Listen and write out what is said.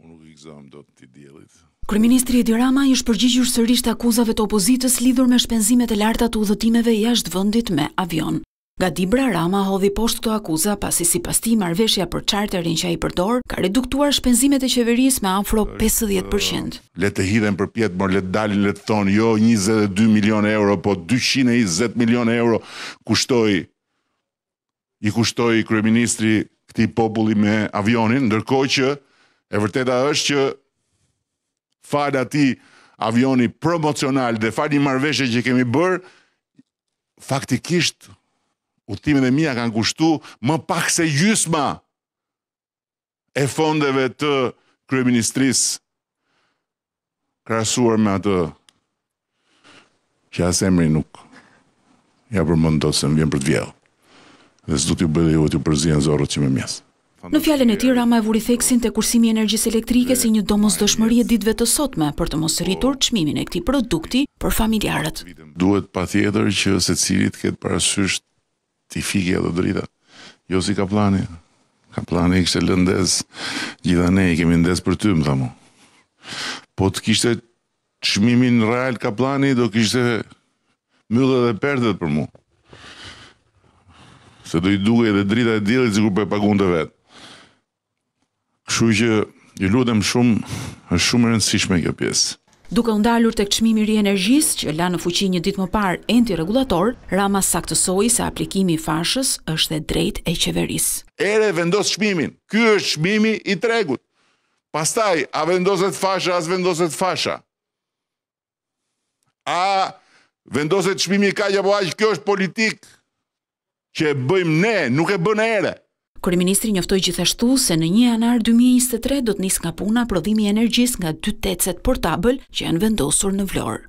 Unë nuk i këzëm do të djelit. Kërëministri Edi Rama ishë përgjigjur sërrisht akuzave të opozitës lidhur me shpenzimet e larta të udhëtimeve i ashtë vëndit me avion. Ga Dibra Rama hodhi poshtë të akuza pasi si pasti marveshja për qarterin që a i përdor, ka reduktuar shpenzimet e qeveris me afro 50%. Letë të hidhen për pjetë, mor letë dalin, letë thonë, jo 22 milion euro, po 220 milion euro kushtoj, i kushtoj kërëministri këti populli me avionin, ndërkoj që, E vërteta është që falë ati avioni promocional dhe falë një marveshe që kemi bërë, faktikisht utimin e mija kanë kushtu më pak se gjysma e fondeve të kryeministris krasuar me atë që asë emri nuk ja përmëndo se më vjen për të vjellë dhe së du t'ju bëdhe ju t'ju përzien zorët që me mjesë. Në fjallën e ti, Rama e vuri theksin të kursimi energjis elektrike si një domos dëshmëri e ditve të sotme për të mos rritur qmimin e këti produkti për familjarët. Duhet pa tjetër që se cilit këtë parasysh t'i fikje dhe drita. Jo si ka plani. Ka plani i kështë lëndes, gjitha ne i kemi ndes për ty, më thamu. Po të kishte qmimin real ka plani, do kishte myllë dhe perdet për mu. Se do i duke edhe drita e dilit si kur për po pagun të vetë. Kështu që ju lutem shumë, është shumë e rëndësishme kjo pjesë. Duke u ndalur tek çmimi i ri energjisë që la në fuqi një ditë më parë enti rregullator, Rama saktësoi se aplikimi i fashës është dhe drejt e qeverisë. Ere vendos çmimin. Ky është çmimi i tregut. Pastaj a vendoset fasha, as vendoset fasha. A vendoset çmimi i kaq apo aq, kjo është politikë që e bëjmë ne, nuk e bën ere. Kryeministri njoftoi gjithashtu se në 1 janar 2023 do të nisë nga puna prodhimi i energjisë nga dy tecet portabël që janë vendosur në Vlorë.